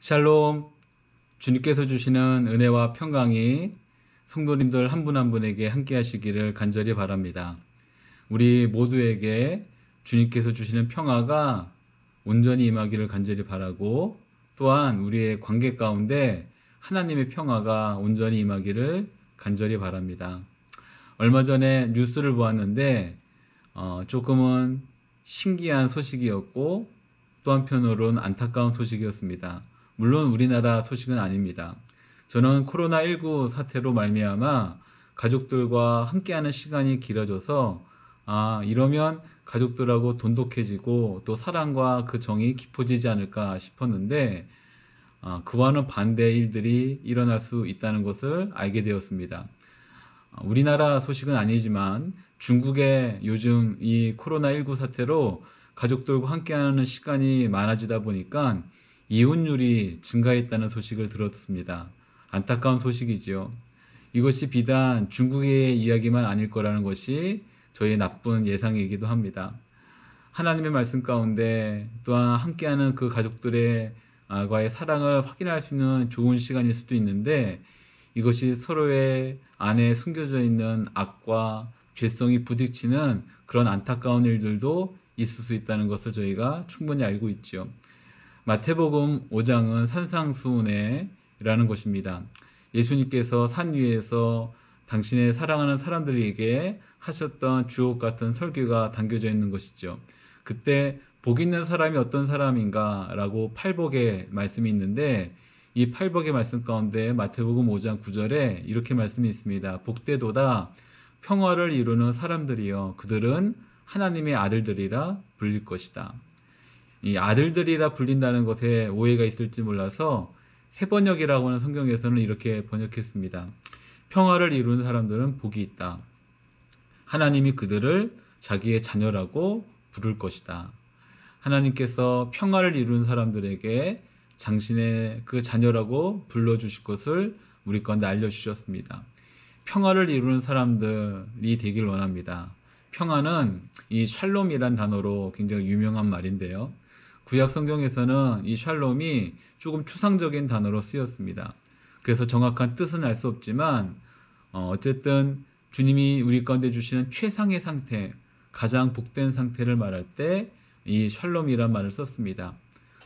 샬롬 주님께서 주시는 은혜와 평강이 성도님들 한 분한 한 분에게 함께 하시기를 간절히 바랍니다. 우리 모두에게 주님께서 주시는 평화가 온전히 임하기를 간절히 바라고 또한 우리의 관계 가운데 하나님의 평화가 온전히 임하기를 간절히 바랍니다. 얼마 전에 뉴스를 보았는데 어, 조금은 신기한 소식이었고 또 한편으로는 안타까운 소식이었습니다. 물론 우리나라 소식은 아닙니다. 저는 코로나19 사태로 말미암아 가족들과 함께하는 시간이 길어져서 아 이러면 가족들하고 돈독해지고 또 사랑과 그 정이 깊어지지 않을까 싶었는데 아, 그와는 반대의 일들이 일어날 수 있다는 것을 알게 되었습니다. 우리나라 소식은 아니지만 중국의 요즘 이 코로나19 사태로 가족들과 함께하는 시간이 많아지다 보니까 이혼율이 증가했다는 소식을 들었습니다. 안타까운 소식이지요. 이것이 비단 중국의 이야기만 아닐 거라는 것이 저희의 나쁜 예상이기도 합니다. 하나님의 말씀 가운데 또한 함께하는 그 가족들의 과의 사랑을 확인할 수 있는 좋은 시간일 수도 있는데 이것이 서로의 안에 숨겨져 있는 악과 죄성이 부딪치는 그런 안타까운 일들도 있을 수 있다는 것을 저희가 충분히 알고 있지요. 마태복음 5장은 산상수훈회라는 것입니다. 예수님께서 산 위에서 당신의 사랑하는 사람들에게 하셨던 주옥 같은 설교가 담겨져 있는 것이죠. 그때 복 있는 사람이 어떤 사람인가라고 팔복의 말씀이 있는데 이 팔복의 말씀 가운데 마태복음 5장 9절에 이렇게 말씀이 있습니다. 복대도다 평화를 이루는 사람들이여 그들은 하나님의 아들들이라 불릴 것이다. 이 아들들이라 불린다는 것에 오해가 있을지 몰라서 세번역이라고 하는 성경에서는 이렇게 번역했습니다. 평화를 이루는 사람들은 복이 있다. 하나님이 그들을 자기의 자녀라고 부를 것이다. 하나님께서 평화를 이루는 사람들에게 당신의 그 자녀라고 불러주실 것을 우리 건데 알려주셨습니다. 평화를 이루는 사람들이 되길 원합니다. 평화는 이 샬롬이란 단어로 굉장히 유명한 말인데요. 구약 성경에서는 이 샬롬이 조금 추상적인 단어로 쓰였습니다. 그래서 정확한 뜻은 알 수 없지만 어, 쨌든 주님이 우리 가운데 주시는 최상의 상태, 가장 복된 상태를 말할 때 이 샬롬이란 말을 썼습니다.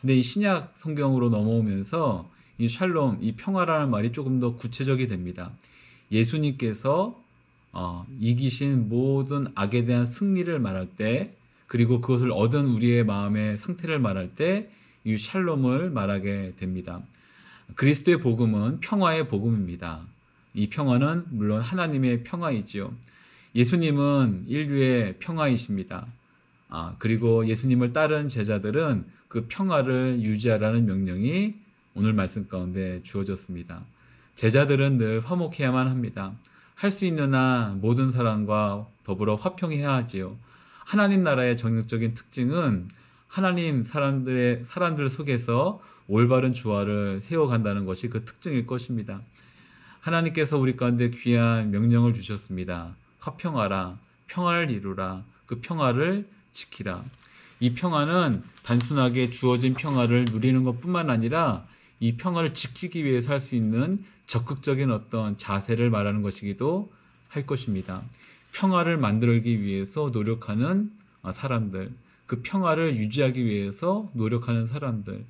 근데 이 신약 성경으로 넘어오면서 이 샬롬, 이 평화라는 말이 조금 더 구체적이 됩니다. 예수님께서 어, 이기신 모든 악에 대한 승리를 말할 때 그리고 그것을 얻은 우리의 마음의 상태를 말할 때 이 샬롬을 말하게 됩니다. 그리스도의 복음은 평화의 복음입니다. 이 평화는 물론 하나님의 평화이지요. 예수님은 인류의 평화이십니다. 아, 그리고 예수님을 따른 제자들은 그 평화를 유지하라는 명령이 오늘 말씀 가운데 주어졌습니다. 제자들은 늘 화목해야만 합니다. 할 수 있는 한 모든 사람과 더불어 화평해야 하지요. 하나님 나라의 정형적인 특징은 하나님 사람들의 사람들 속에서 올바른 조화를 세워간다는 것이 그 특징일 것입니다. 하나님께서 우리 가운데 귀한 명령을 주셨습니다. 화평하라, 평화를 이루라, 그 평화를 지키라. 이 평화는 단순하게 주어진 평화를 누리는 것 뿐만 아니라 이 평화를 지키기 위해서 할 수 있는 적극적인 어떤 자세를 말하는 것이기도 할 것입니다. 평화를 만들기 위해서 노력하는 아, 사람들, 그 평화를 유지하기 위해서 노력하는 사람들,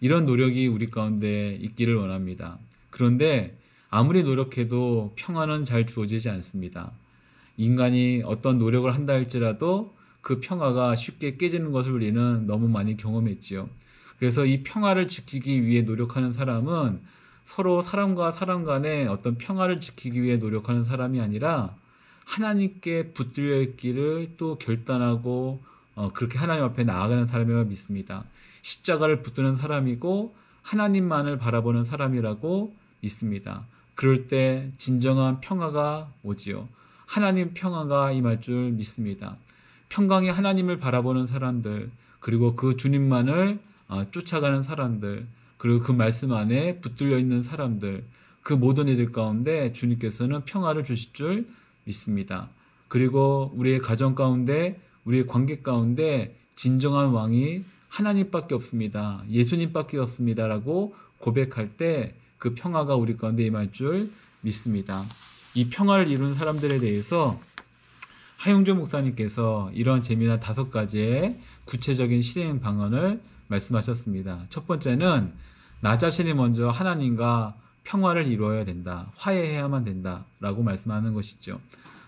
이런 노력이 우리 가운데 있기를 원합니다. 그런데 아무리 노력해도 평화는 잘 주어지지 않습니다. 인간이 어떤 노력을 한다 할지라도 그 평화가 쉽게 깨지는 것을 우리는 너무 많이 경험했지요. 그래서 이 평화를 지키기 위해 노력하는 사람은 서로 사람과 사람 간의 어떤 평화를 지키기 위해 노력하는 사람이 아니라 하나님께 붙들려 있기를 또 결단하고 어, 그렇게 하나님 앞에 나아가는 사람이라 믿습니다. 십자가를 붙드는 사람이고 하나님만을 바라보는 사람이라고 믿습니다. 그럴 때 진정한 평화가 오지요. 하나님 평화가 임할 줄 믿습니다. 평강의 하나님을 바라보는 사람들, 그리고 그 주님만을 어, 쫓아가는 사람들, 그리고 그 말씀 안에 붙들려 있는 사람들, 그 모든 이들 가운데 주님께서는 평화를 주실 줄 믿습니다. 그리고 우리의 가정 가운데, 우리의 관계 가운데 진정한 왕이 하나님밖에 없습니다. 예수님밖에 없습니다라고 고백할 때 그 평화가 우리 가운데 임할 줄 믿습니다. 이 평화를 이루는 사람들에 대해서 하용조 목사님께서 이러한 재미난 다섯 가지의 구체적인 실행 방안을 말씀하셨습니다. 첫 번째는 나 자신이 먼저 하나님과 평화를 이루어야 된다. 화해해야만 된다. 라고 말씀하는 것이죠.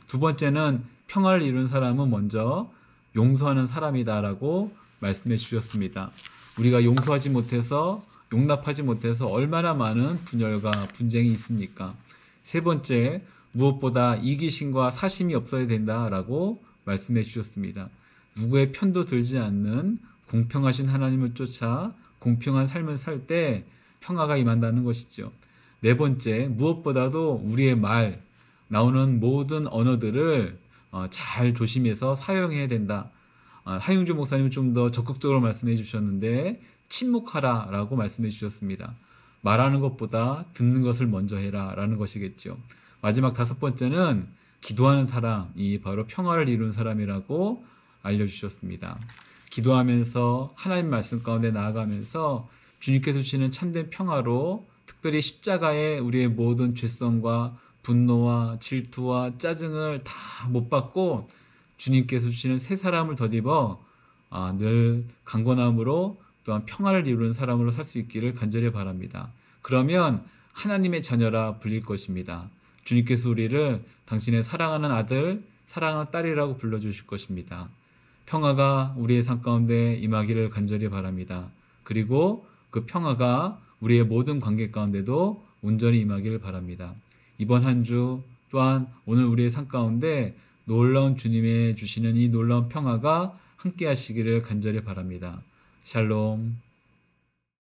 두 번째는 평화를 이룬 사람은 먼저 용서하는 사람이다. 라고 말씀해 주셨습니다. 우리가 용서하지 못해서 용납하지 못해서 얼마나 많은 분열과 분쟁이 있습니까? 세 번째, 무엇보다 이기심과 사심이 없어야 된다라고 말씀해 주셨습니다. 누구의 편도 들지 않는 공평하신 하나님을 쫓아 공평한 삶을 살 때 평화가 임한다는 것이죠. 네 번째, 무엇보다도 우리의 말, 나오는 모든 언어들을 어, 잘 조심해서 사용해야 된다. 아, 하용주 목사님은 좀 더 적극적으로 말씀해 주셨는데, 침묵하라 라고 말씀해 주셨습니다. 말하는 것보다 듣는 것을 먼저 해라 라는 것이겠죠. 마지막 다섯 번째는 기도하는 사람이 바로 평화를 이루는 사람이라고 알려주셨습니다. 기도하면서 하나님 말씀 가운데 나아가면서 주님께서 주시는 참된 평화로 특별히 십자가에 우리의 모든 죄성과 분노와 질투와 짜증을 다 못 받고 주님께서 주시는 새 사람을 덧입어 아, 늘 강건함으로 또한 평화를 이루는 사람으로 살 수 있기를 간절히 바랍니다. 그러면 하나님의 자녀라 불릴 것입니다. 주님께서 우리를 당신의 사랑하는 아들, 사랑하는 딸이라고 불러주실 것입니다. 평화가 우리의 삶 가운데 임하기를 간절히 바랍니다. 그리고 그 평화가 우리의 모든 관계 가운데도 온전히 임하기를 바랍니다. 이번 한 주 또한 오늘 우리의 삶 가운데 놀라운 주님의 주시는 이 놀라운 평화가 함께 하시기를 간절히 바랍니다. 샬롬.